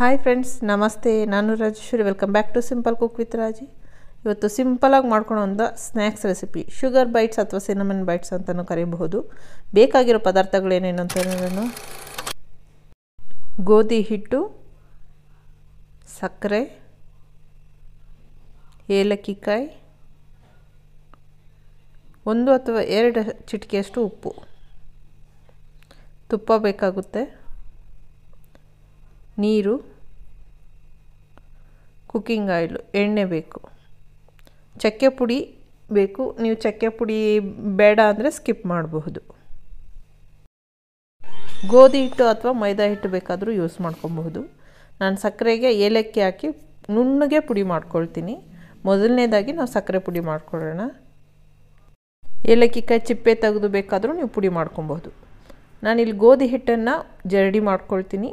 hi friends ನಮಸ್ತೆ ನಾನು Rajeshwari welcome back to simple cook with Raji ಇವತ್ತು ಸಿಂಪಲಾಗಿ ಮಾಡ್ಕೊಳ್ಳೋ ಒಂದು ಸ್ನ್ಯಾಕ್ಸ್ ರೆಸಿಪಿ ಶುಗರ್ ಬೈಟ್ಸ್ ಅಥವಾ ಸಿನಮನ್ ಬೈಟ್ಸ್ ಅಂತಲೂ ಕರೀಬಹುದು ಬೇಕಾಗಿರೋ ಪದಾರ್ಥಗಳೇನೇನು ಅಂತ ಗೋಧಿ ಹಿಟ್ಟು ಸಕ್ಕರೆ ಏಲಕ್ಕಿ ಕಾಯಿ ಒಂದು ಅಥವಾ ಎರಡು ಚಿಟಿಕೆಯಷ್ಟು ಉಪ್ಪು ತುಪ್ಪ ಬೇಕಾಗುತ್ತೆ ನೀರು ಕುಕ್ಕಿಂಗ್ ಆಯಿಲು ಎಣ್ಣೆ ಬೇಕು ಚಕ್ಕೆ ಪುಡಿ ಬೇಕು ನೀವು ಚಕ್ಕೆ ಪುಡಿ ಬೇಡ ಅಂದರೆ ಸ್ಕಿಪ್ ಮಾಡಬಹುದು ಗೋಧಿ ಹಿಟ್ಟು ಅಥವಾ ಮೈದಾ ಹಿಟ್ಟು ಬೇಕಾದರೂ ಯೂಸ್ ಮಾಡ್ಕೊಬಹುದು ನಾನು ಸಕ್ಕರೆಗೆ ಏಲಕ್ಕಿ ಹಾಕಿ ನುಣ್ಣಗೆ ಪುಡಿ ಮಾಡ್ಕೊಳ್ತೀನಿ ಮೊದಲನೇದಾಗಿ ನಾವು ಸಕ್ಕರೆ ಪುಡಿ ಮಾಡ್ಕೊಳ್ಳೋಣ ಏಲಕ್ಕಿ ಕಾಯಿ ಚಿಪ್ಪೆ ತೆಗೆದು ಬೇಕಾದರೂ ನೀವು ಪುಡಿ ಮಾಡ್ಕೊಬಹುದು ನಾನಿಲ್ಲಿ ಗೋಧಿ ಹಿಟ್ಟನ್ನು ಜರಡಿ ಮಾಡ್ಕೊಳ್ತೀನಿ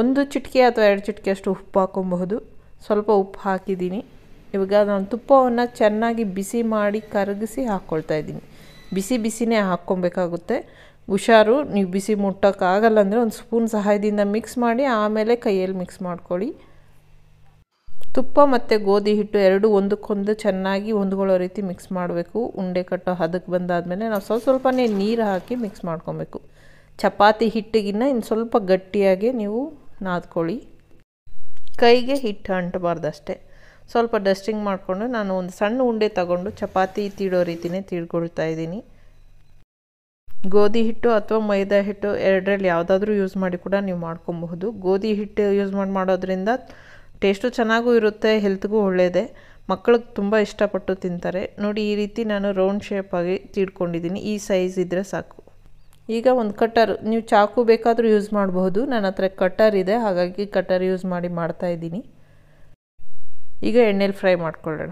ಒಂದು ಚಿಟಿಕೆ ಅಥವಾ ಎರಡು ಚಿಟಿಕೆ ಅಷ್ಟು ಉಪ್ಪು ಹಾಕೊಬಹುದು ಸ್ವಲ್ಪ ಉಪ್ಪು ಹಾಕಿದ್ದೀನಿ ಇವಾಗ ನಾನು ತುಪ್ಪವನ್ನು ಚೆನ್ನಾಗಿ ಬಿಸಿ ಮಾಡಿ ಕರಗಿಸಿ ಹಾಕ್ಕೊಳ್ತಾ ಇದ್ದೀನಿ ಬಿಸಿ ಬಿಸಿನೇ ಹಾಕ್ಕೊಬೇಕಾಗುತ್ತೆ ಹುಷಾರು ನೀವು ಬಿಸಿ ಮುಟ್ಟೋಕ್ಕಾಗಲ್ಲ ಅಂದರೆ ಒಂದು ಸ್ಪೂನ್ ಸಹಾಯದಿಂದ ಮಿಕ್ಸ್ ಮಾಡಿ ಆಮೇಲೆ ಕೈಯಲ್ಲಿ ಮಿಕ್ಸ್ ಮಾಡ್ಕೊಳ್ಳಿ ತುಪ್ಪ ಮತ್ತು ಗೋಧಿ ಹಿಟ್ಟು ಎರಡು ಒಂದಕ್ಕೊಂದು ಚೆನ್ನಾಗಿ ಹೊಂದ್ಕೊಳ್ಳೋ ರೀತಿ ಮಿಕ್ಸ್ ಮಾಡಬೇಕು ಉಂಡೆ ಕಟ್ಟೋ ಹದಕ್ಕೆ ಬಂದಾದಮೇಲೆ ನಾವು ಸ್ವಲ್ಪ ಸ್ವಲ್ಪನೇ ನೀರು ಹಾಕಿ ಮಿಕ್ಸ್ ಮಾಡ್ಕೊಬೇಕು ಚಪಾತಿ ಹಿಟ್ಟಿಗಿನ್ನ ಇನ್ನು ಸ್ವಲ್ಪ ಗಟ್ಟಿಯಾಗಿ ನೀವು ನಾದ್ಕೊಳ್ಳಿ ಕೈಗೆ ಹಿಟ್ಟು ಅಂಟಬಾರ್ದಷ್ಟೇ ಸ್ವಲ್ಪ ಡಸ್ಟಿಂಗ್ ಮಾಡಿಕೊಂಡು ನಾನು ಒಂದು ಸಣ್ಣ ಉಂಡೆ ತಗೊಂಡು ಚಪಾತಿ ತೀಡೋ ರೀತಿಯೇ ತೀಡ್ಕೊಳ್ತಾ ಇದ್ದೀನಿ ಗೋಧಿ ಹಿಟ್ಟು ಅಥವಾ ಮೈದಾ ಹಿಟ್ಟು ಎರಡರಲ್ಲಿ ಯಾವುದಾದ್ರೂ ಯೂಸ್ ಮಾಡಿ ಕೂಡ ನೀವು ಮಾಡ್ಕೊಬಹುದು ಗೋಧಿ ಹಿಟ್ಟು ಯೂಸ್ ಮಾಡಿ ಮಾಡೋದ್ರಿಂದ ಟೇಸ್ಟು ಚೆನ್ನಾಗೂ ಇರುತ್ತೆ ಹೆಲ್ತ್ಗೂ ಒಳ್ಳೆಯದೇ ಮಕ್ಕಳಿಗೆ ತುಂಬ ಇಷ್ಟಪಟ್ಟು ತಿಂತಾರೆ ನೋಡಿ ಈ ರೀತಿ ನಾನು ರೌಂಡ್ ಶೇಪಾಗಿ ತೀಡ್ಕೊಂಡಿದ್ದೀನಿ ಈ ಸೈಜ್ ಇದ್ದರೆ ಸಾಕು ಈಗ ಒಂದು ಕಟ್ಟರ್ ನೀವು ಚಾಕು ಬೇಕಾದರೂ ಯೂಸ್ ಮಾಡಬಹುದು ನನ್ನ ಹತ್ರ ಕಟ್ಟರ್ ಇದೆ ಹಾಗಾಗಿ ಕಟ್ಟರ್ ಯೂಸ್ ಮಾಡಿ ಮಾಡ್ತಾ ಇದ್ದೀನಿ ಈಗ ಎಣ್ಣೆಲಿ ಫ್ರೈ ಮಾಡ್ಕೊಳ್ಳೋಣ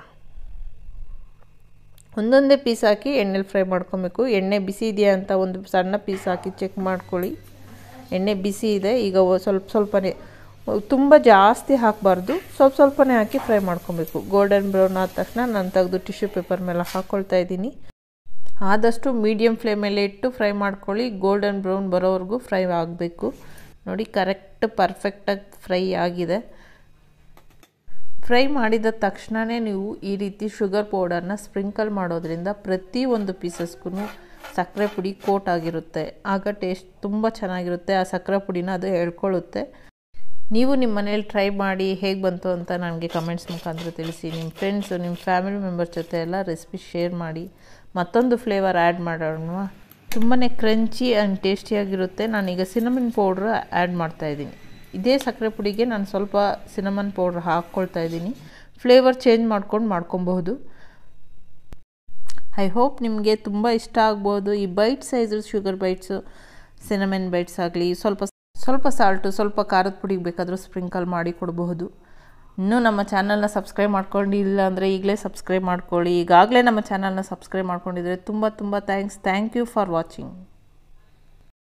ಒಂದೊಂದೇ ಪೀಸ್ ಹಾಕಿ ಎಣ್ಣೆಲಿ ಫ್ರೈ ಮಾಡ್ಕೊಬೇಕು ಎಣ್ಣೆ ಬಿಸಿ ಇದೆಯಾ ಅಂತ ಒಂದು ಸಣ್ಣ ಪೀಸ್ ಹಾಕಿ ಚೆಕ್ ಮಾಡ್ಕೊಳ್ಳಿ ಎಣ್ಣೆ ಬಿಸಿ ಇದೆ ಈಗ ಸ್ವಲ್ಪ ಸ್ವಲ್ಪನೇ ತುಂಬ ಜಾಸ್ತಿ ಹಾಕಬಾರ್ದು ಸ್ವಲ್ಪ ಸ್ವಲ್ಪನೇ ಹಾಕಿ ಫ್ರೈ ಮಾಡ್ಕೊಬೇಕು ಗೋಲ್ಡನ್ ಬ್ರೌನ್ ಆದ ತಕ್ಷಣ ನಾನು ತೆಗೆದು ಟಿಶ್ಯೂ ಪೇಪರ್ ಮೇಲೆ ಹಾಕ್ಕೊಳ್ತಾ ಇದ್ದೀನಿ ಆದಷ್ಟು ಮೀಡಿಯಮ್ ಫ್ಲೇಮಲ್ಲೇ ಇಟ್ಟು ಫ್ರೈ ಮಾಡ್ಕೊಳ್ಳಿ ಗೋಲ್ಡನ್ ಬ್ರೌನ್ ಬರೋವರೆಗೂ ಫ್ರೈ ಆಗಬೇಕು ನೋಡಿ ಕರೆಕ್ಟ್ ಪರ್ಫೆಕ್ಟಾಗಿ ಫ್ರೈ ಆಗಿದೆ ಫ್ರೈ ಮಾಡಿದ ತಕ್ಷಣವೇ ನೀವು ಈ ರೀತಿ ಶುಗರ್ ಪೌಡರ್ನ ಸ್ಪ್ರಿಂಕಲ್ ಮಾಡೋದ್ರಿಂದ ಒಂದು ಪೀಸಸ್ಗೂ ಸಕ್ಕರೆ ಪುಡಿ ಕೋಟ್ ಆಗಿರುತ್ತೆ ಆಗ ಟೇಸ್ಟ್ ತುಂಬ ಚೆನ್ನಾಗಿರುತ್ತೆ ಆ ಸಕ್ಕರೆ ಪುಡಿನ ಅದು ಹೇಳ್ಕೊಳ್ಳುತ್ತೆ ನೀವು ನಿಮ್ಮ ಮನೇಲಿ ಟ್ರೈ ಮಾಡಿ ಹೇಗೆ ಬಂತು ಅಂತ ನನಗೆ ಕಮೆಂಟ್ಸ್ ಮುಖಾಂತರ ತಿಳಿಸಿ ನಿಮ್ಮ ಫ್ರೆಂಡ್ಸು ನಿಮ್ಮ ಫ್ಯಾಮಿಲಿ ಮೆಂಬರ್ ಜೊತೆ ಎಲ್ಲ ರೆಸಿಪಿ ಶೇರ್ ಮಾಡಿ ಮತ್ತೊಂದು ಫ್ಲೇವರ್ ಆ್ಯಡ್ ಮಾಡೋಣ ತುಂಬಾ ಕ್ರಂಚಿ ಆ್ಯಂಡ್ ಟೇಸ್ಟಿಯಾಗಿರುತ್ತೆ ನಾನೀಗ ಸಿನಮನ್ ಪೌಡ್ರ್ ಆ್ಯಡ್ ಮಾಡ್ತಾಯಿದ್ದೀನಿ ಇದೇ ಸಕ್ಕರೆ ಪುಡಿಗೆ ನಾನು ಸ್ವಲ್ಪ ಸಿನಮನ್ ಪೌಡ್ರ್ ಹಾಕ್ಕೊಳ್ತಾ ಇದ್ದೀನಿ ಫ್ಲೇವರ್ ಚೇಂಜ್ ಮಾಡ್ಕೊಂಡು ಮಾಡ್ಕೊಬಹುದು ಐ ಹೋಪ್ ನಿಮಗೆ ತುಂಬ ಇಷ್ಟ ಆಗ್ಬೋದು ಈ bite size sugar bites cinnamon bites ಆಗಲಿ ಸ್ವಲ್ಪ ಸ್ವಲ್ಪ ಸಾಲ್ಟು ಸ್ವಲ್ಪ ಖಾರದ ಪುಡಿ ಬೇಕಾದರೂ ಸ್ಪ್ರಿಂಕಲ್ ಮಾಡಿ ಕೊಡಬಹುದು ಇನ್ನೂ ನಮ್ಮ ಚಾನಲ್ನ ಸಬ್ಸ್ಕ್ರೈಬ್ ಮಾಡ್ಕೊಂಡಿಲ್ಲ ಅಂದರೆ ಈಗಲೇ ಸಬ್ಸ್ಕ್ರೈಬ್ ಮಾಡ್ಕೊಳ್ಳಿ ಈಗಾಗಲೇ ನಮ್ಮ ಚಾನಲ್ನ ಸಬ್ಸ್ಕ್ರೈಬ್ ಮಾಡ್ಕೊಂಡಿದ್ರೆ ತುಂಬ ತುಂಬ thanks thank you for watching